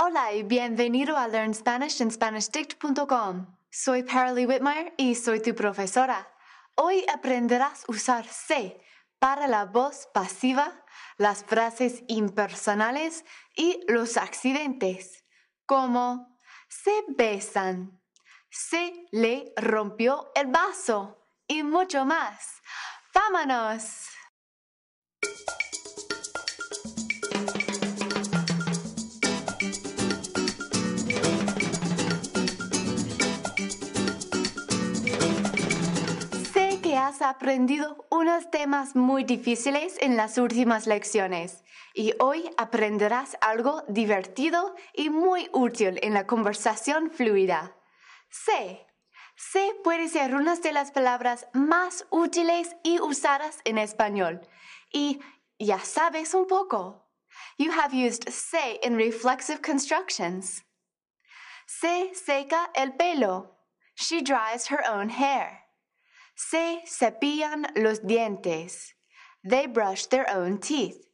Hola y bienvenido a Learn Spanish en SpanishDict.com. Soy Paralee Whitmire y soy tu profesora. Hoy aprenderás a usar se para la voz pasiva, las frases impersonales y los accidentes, como se besan, se le rompió el vaso y mucho más. ¡Vámonos! has aprendido unos temas muy difíciles en las últimas lecciones y hoy aprenderás algo divertido y muy útil en la conversación fluida. Sé. Sé puede ser una de las palabras más útiles y usadas en español. Y ya sabes un poco. You have used se in reflexive constructions. Se seca el pelo. She dries her own hair. Se cepillan los dientes. They brush their own teeth.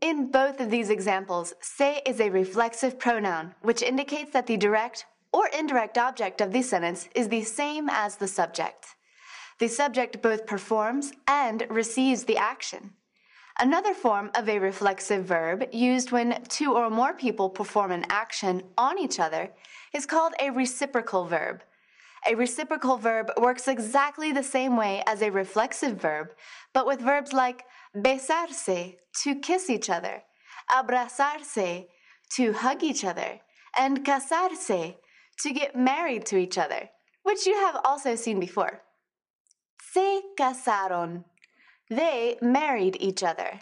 In both of these examples, se is a reflexive pronoun, which indicates that the direct or indirect object of the sentence is the same as the subject. The subject both performs and receives the action. Another form of a reflexive verb used when two or more people perform an action on each other is called a reciprocal verb. A reciprocal verb works exactly the same way as a reflexive verb, but with verbs like besarse, to kiss each other, abrazarse, to hug each other, and casarse, to get married to each other, which you have also seen before. Se casaron. They married each other.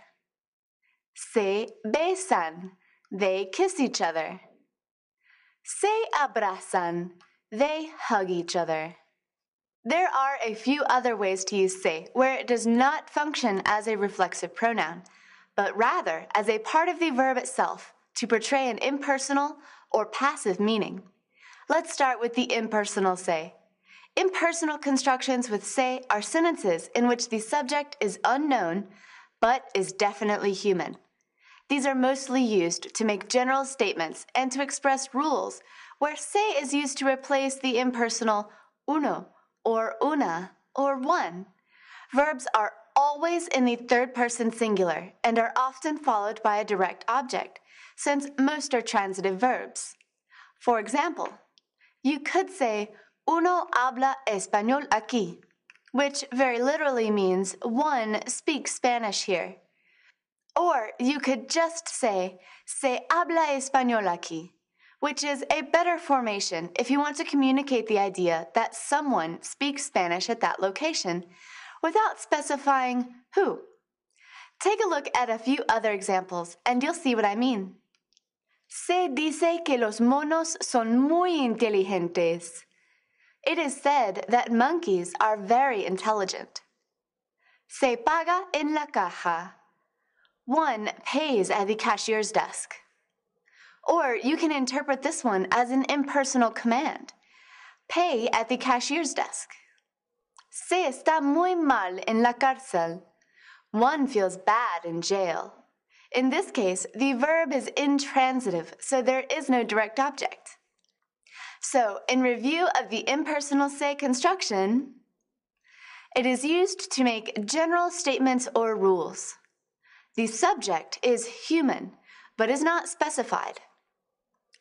Se besan. They kiss each other. Se abrazan. They hug each other. There are a few other ways to use se where it does not function as a reflexive pronoun, but rather as a part of the verb itself to portray an impersonal or passive meaning. Let's start with the impersonal se. Impersonal constructions with se are sentences in which the subject is unknown but is definitely human. These are mostly used to make general statements and to express rules where se is used to replace the impersonal uno or una or one. Verbs are always in the third person singular and are often followed by a direct object, since most are transitive verbs. For example, you could say, Uno habla español aquí, which very literally means one speaks Spanish here. Or you could just say, Se habla español aquí, which is a better formation if you want to communicate the idea that someone speaks Spanish at that location without specifying who. Take a look at a few other examples and you'll see what I mean. Se dice que los monos son muy inteligentes. It is said that monkeys are very intelligent. Se paga en la caja. One pays at the cashier's desk. Or you can interpret this one as an impersonal command. Pay at the cashier's desk. Se está muy mal en la cárcel. One feels bad in jail. In this case, the verb is intransitive, so there is no direct object. So, in review of the impersonal se construction, it is used to make general statements or rules. The subject is human, but is not specified.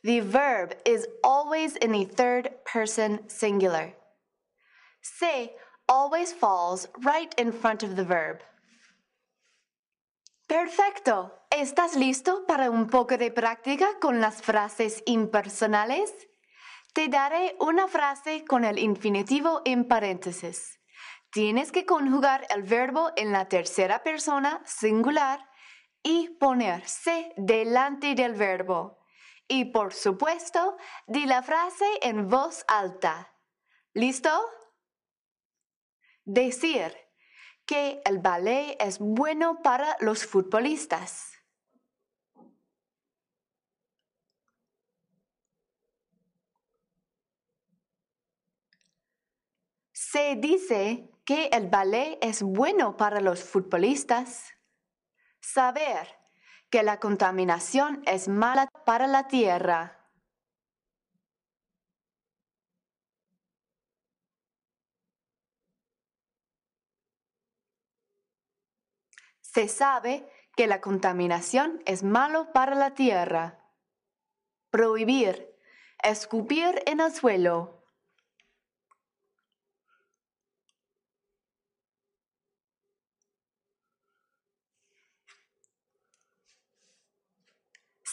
The verb is always in the third person singular. Se always falls right in front of the verb. Perfecto. ¿Estás listo para un poco de práctica con las frases impersonales? Te daré una frase con el infinitivo en paréntesis. Tienes que conjugar el verbo en la tercera persona singular y poner se delante del verbo. Y por supuesto, di la frase en voz alta. ¿Listo? Decir que el ballet es bueno para los futbolistas. Se dice que el ballet es bueno para los futbolistas. Saber que la contaminación es mala para la tierra. Se sabe que la contaminación es malo para la tierra. Prohibir. Escupir en el suelo.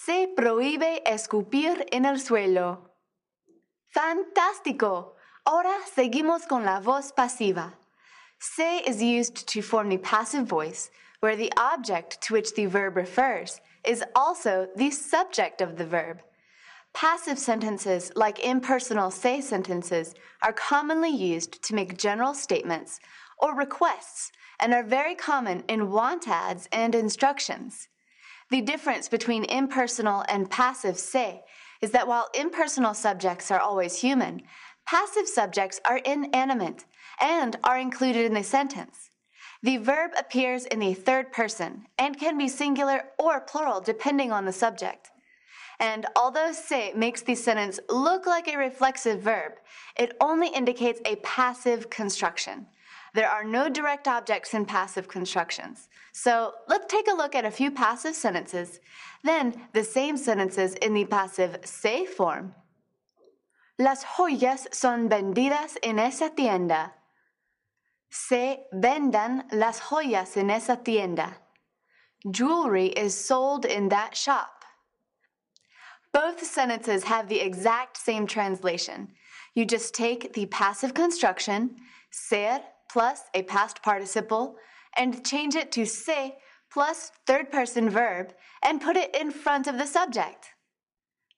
Se prohíbe escupir en el suelo. Fantástico! Ahora seguimos con la voz pasiva. Se is used to form the passive voice, where the object to which the verb refers is also the subject of the verb. Passive sentences, like impersonal say sentences, are commonly used to make general statements or requests and are very common in want ads and instructions. The difference between impersonal and passive se is that while impersonal subjects are always human, passive subjects are inanimate and are included in the sentence. The verb appears in the third person and can be singular or plural depending on the subject. And although se makes the sentence look like a reflexive verb, it only indicates a passive construction. There are no direct objects in passive constructions. So let's take a look at a few passive sentences, then the same sentences in the passive se form. Las joyas son vendidas en esa tienda. Se vendan las joyas en esa tienda. Jewelry is sold in that shop. Both sentences have the exact same translation. You just take the passive construction, ser plus a past participle, and change it to se plus third person verb and put it in front of the subject.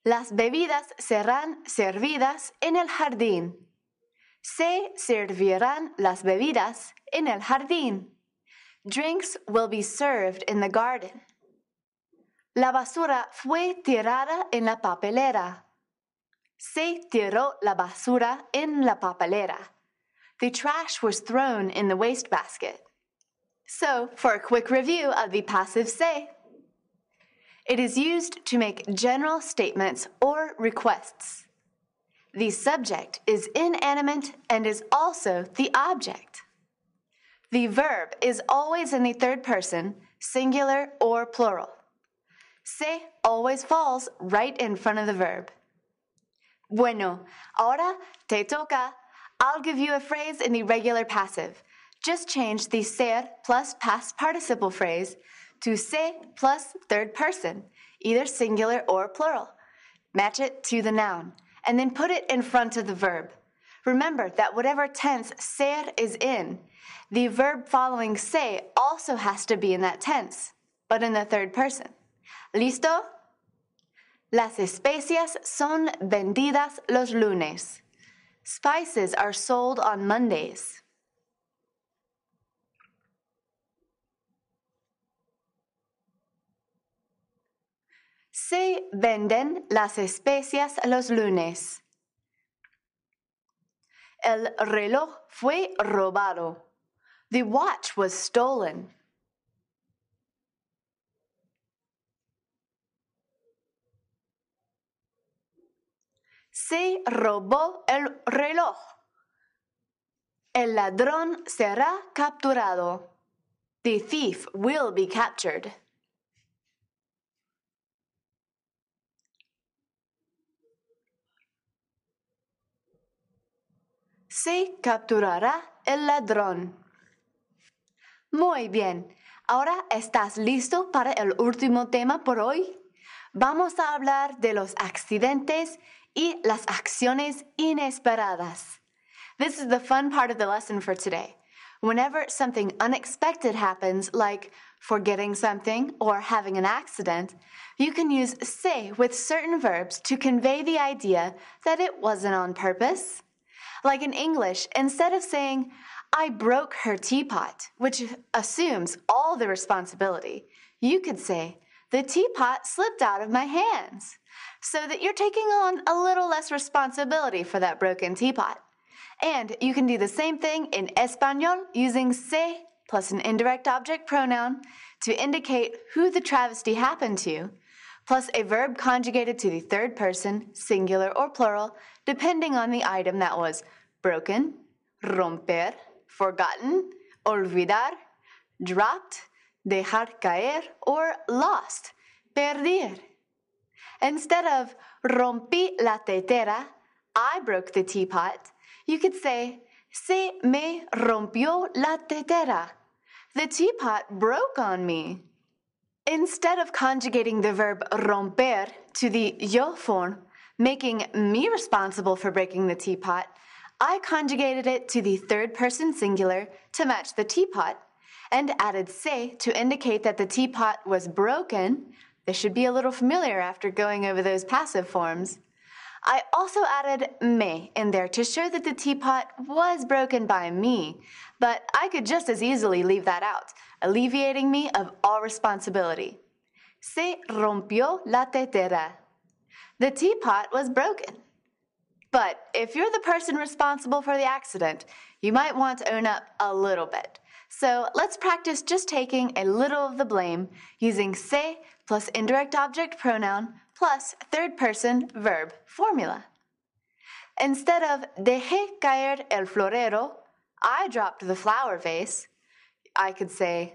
Las bebidas serán servidas en el jardín. Se servirán las bebidas en el jardín. Drinks will be served in the garden. La basura fue tirada en la papelera. Se tiró la basura en la papelera. The trash was thrown in the wastebasket. So, for a quick review of the passive say, it is used to make general statements or requests. The subject is inanimate and is also the object. The verb is always in the third person, singular or plural. Se always falls right in front of the verb. Bueno, ahora te toca. I'll give you a phrase in the regular passive. Just change the ser plus past participle phrase to se plus third person, either singular or plural. Match it to the noun, and then put it in front of the verb. Remember that whatever tense ser is in, the verb following se also has to be in that tense, but in the third person. ¿Listo? Las especias son vendidas los lunes. Spices are sold on Mondays. Se venden las especias los lunes. El reloj fue robado. The watch was stolen. Se robó el reloj. El ladrón será capturado. The thief will be captured. se capturará el ladrón. Muy bien, ahora estás listo para el último tema por hoy. Vamos a hablar de los accidentes y las acciones inesperadas. This is the fun part of the lesson for today. Whenever something unexpected happens, like forgetting something or having an accident, you can use se with certain verbs to convey the idea that it wasn't on purpose Like in English, instead of saying, I broke her teapot, which assumes all the responsibility, you could say, the teapot slipped out of my hands, so that you're taking on a little less responsibility for that broken teapot. And you can do the same thing in Espanol using se plus an indirect object pronoun to indicate who the travesty happened to, plus a verb conjugated to the third person, singular or plural, depending on the item that was broken, romper, forgotten, olvidar, dropped, dejar caer, or lost, perder. Instead of rompí la tetera, I broke the teapot, you could say se me rompió la tetera. The teapot broke on me. Instead of conjugating the verb romper to the yo form, making me responsible for breaking the teapot, I conjugated it to the third person singular to match the teapot and added se to indicate that the teapot was broken. This should be a little familiar after going over those passive forms. I also added me in there to show that the teapot was broken by me, but I could just as easily leave that out, alleviating me of all responsibility. Se rompió la tetera. The teapot was broken. But if you're the person responsible for the accident, you might want to own up a little bit. So let's practice just taking a little of the blame using se plus indirect object pronoun plus third person verb formula. Instead of dejé caer el florero, I dropped the flower vase, I could say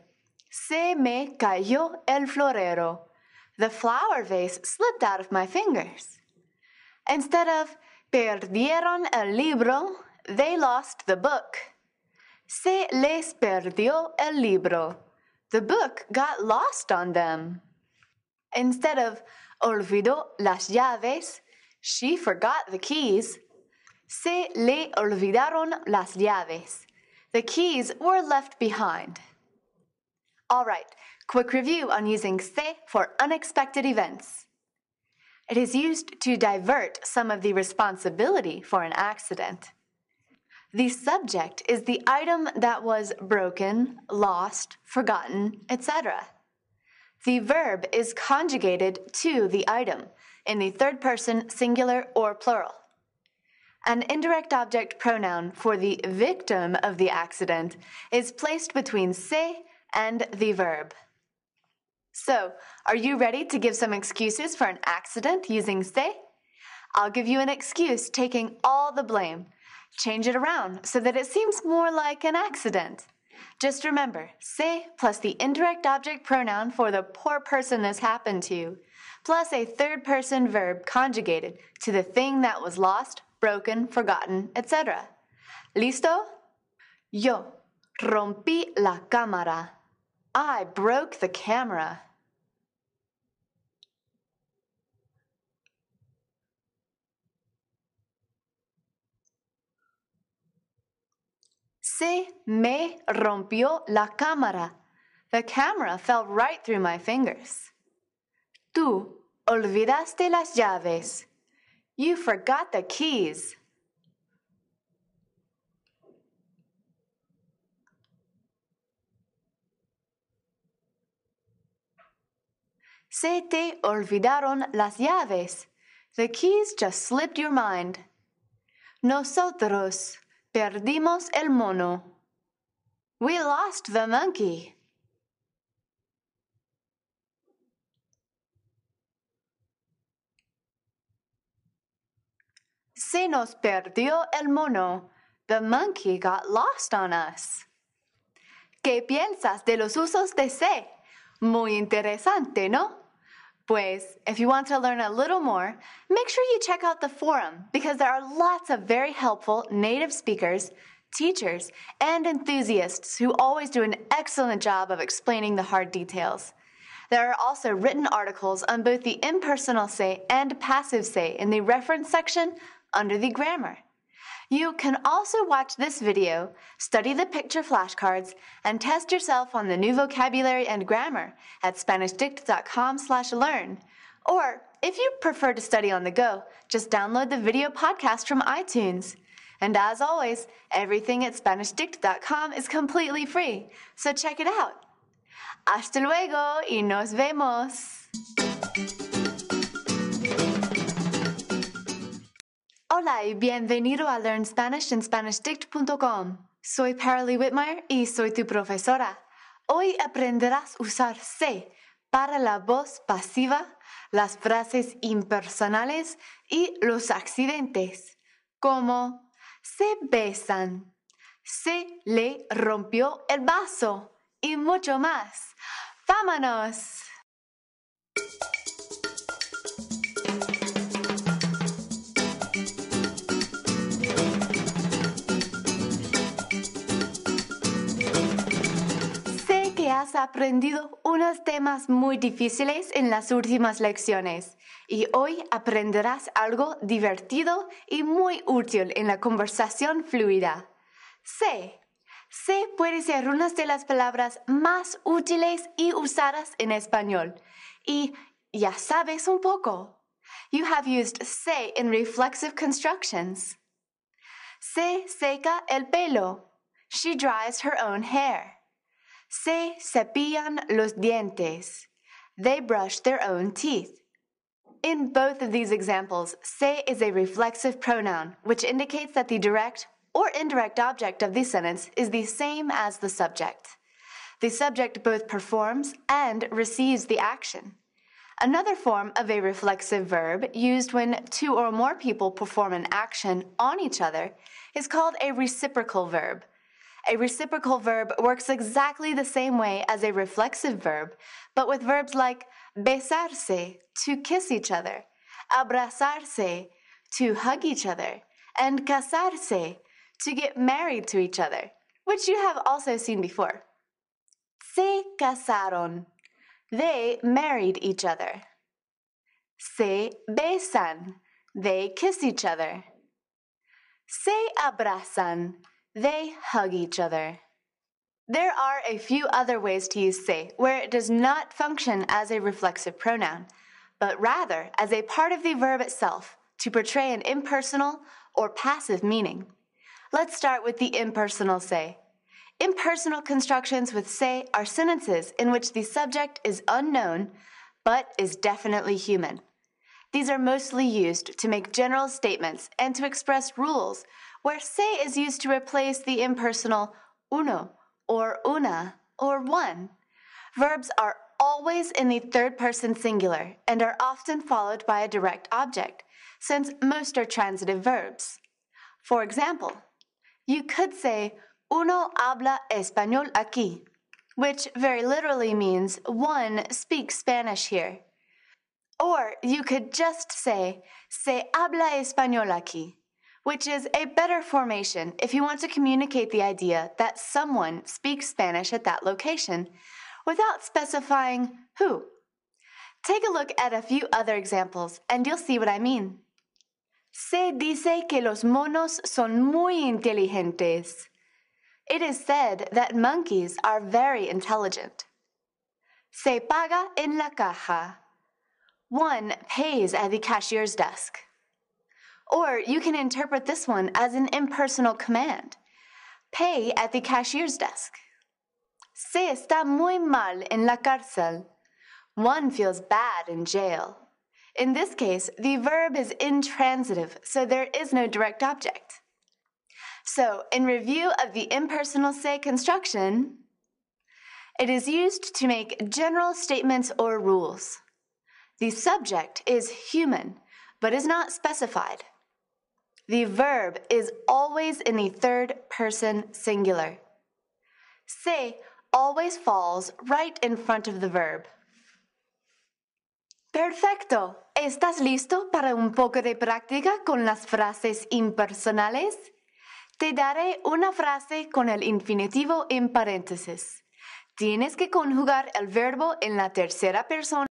se me cayó el florero. The flower vase slipped out of my fingers. Instead of Perdieron el libro. They lost the book. Se les perdió el libro. The book got lost on them. Instead of olvidó las llaves, she forgot the keys. Se le olvidaron las llaves. The keys were left behind. All right, quick review on using se for unexpected events. It is used to divert some of the responsibility for an accident. The subject is the item that was broken, lost, forgotten, etc. The verb is conjugated to the item in the third person singular or plural. An indirect object pronoun for the victim of the accident is placed between se and the verb. So, are you ready to give some excuses for an accident using se? I'll give you an excuse taking all the blame. Change it around so that it seems more like an accident. Just remember, se plus the indirect object pronoun for the poor person this happened to, plus a third person verb conjugated to the thing that was lost, broken, forgotten, etc. ¿Listo? Yo rompí la cámara. I broke the camera. Se me rompió la cámara. The camera fell right through my fingers. Tú olvidaste las llaves. You forgot the keys. Se te olvidaron las llaves. The keys just slipped your mind. Nosotros perdimos el mono. We lost the monkey. Se nos perdió el mono. The monkey got lost on us. ¿Qué piensas de los usos de se? Muy interesante, ¿no? Boys, if you want to learn a little more, make sure you check out the forum because there are lots of very helpful native speakers, teachers, and enthusiasts who always do an excellent job of explaining the hard details. There are also written articles on both the impersonal say and passive say in the reference section under the grammar. You can also watch this video, study the picture flashcards, and test yourself on the new vocabulary and grammar at SpanishDict.com/learn. Or, if you prefer to study on the go, just download the video podcast from iTunes. And as always, everything at SpanishDict.com is completely free, so check it out. Hasta luego y nos vemos! Hola y bienvenido a Learn Spanish en SpanishDict.com. Soy Paralee Whitmire y soy tu profesora. Hoy aprenderás a usar se para la voz pasiva, las frases impersonales y los accidentes, como se besan, se le rompió el vaso y mucho más. ¡Vámonos! has aprendido unos temas muy difíciles en las últimas lecciones y hoy aprenderás algo divertido y muy útil en la conversación fluida. Sé. Sé puede ser una de las palabras más útiles y usadas en español. Y ya sabes un poco. You have used se in reflexive constructions. Se seca el pelo. She dries her own hair. Se cepillan los dientes. They brush their own teeth. In both of these examples, se is a reflexive pronoun, which indicates that the direct or indirect object of the sentence is the same as the subject. The subject both performs and receives the action. Another form of a reflexive verb used when two or more people perform an action on each other is called a reciprocal verb. A reciprocal verb works exactly the same way as a reflexive verb, but with verbs like besarse, to kiss each other, abrazarse, to hug each other, and casarse, to get married to each other, which you have also seen before. Se casaron. They married each other. Se besan. They kiss each other. Se abrazan. They hug each other. There are a few other ways to use se where it does not function as a reflexive pronoun, but rather as a part of the verb itself to portray an impersonal or passive meaning. Let's start with the impersonal se. Impersonal constructions with se are sentences in which the subject is unknown but is definitely human. These are mostly used to make general statements and to express rules where se is used to replace the impersonal uno or una or one. Verbs are always in the third person singular and are often followed by a direct object, since most are transitive verbs. For example, you could say, Uno habla español aquí, which very literally means one speaks Spanish here. Or you could just say, Se habla español aquí, which is a better formation if you want to communicate the idea that someone speaks Spanish at that location without specifying who. Take a look at a few other examples and you'll see what I mean. Se dice que los monos son muy inteligentes. It is said that monkeys are very intelligent. Se paga en la caja. One pays at the cashier's desk. Or you can interpret this one as an impersonal command. Pay at the cashier's desk. Se está muy mal en la cárcel. One feels bad in jail. In this case, the verb is intransitive, so there is no direct object. So, in review of the impersonal se construction, it is used to make general statements or rules. The subject is human, but is not specified. The verb is always in the third person singular. Se always falls right in front of the verb. Perfecto. ¿Estás listo para un poco de práctica con las frases impersonales? Te daré una frase con el infinitivo en paréntesis. Tienes que conjugar el verbo en la tercera persona.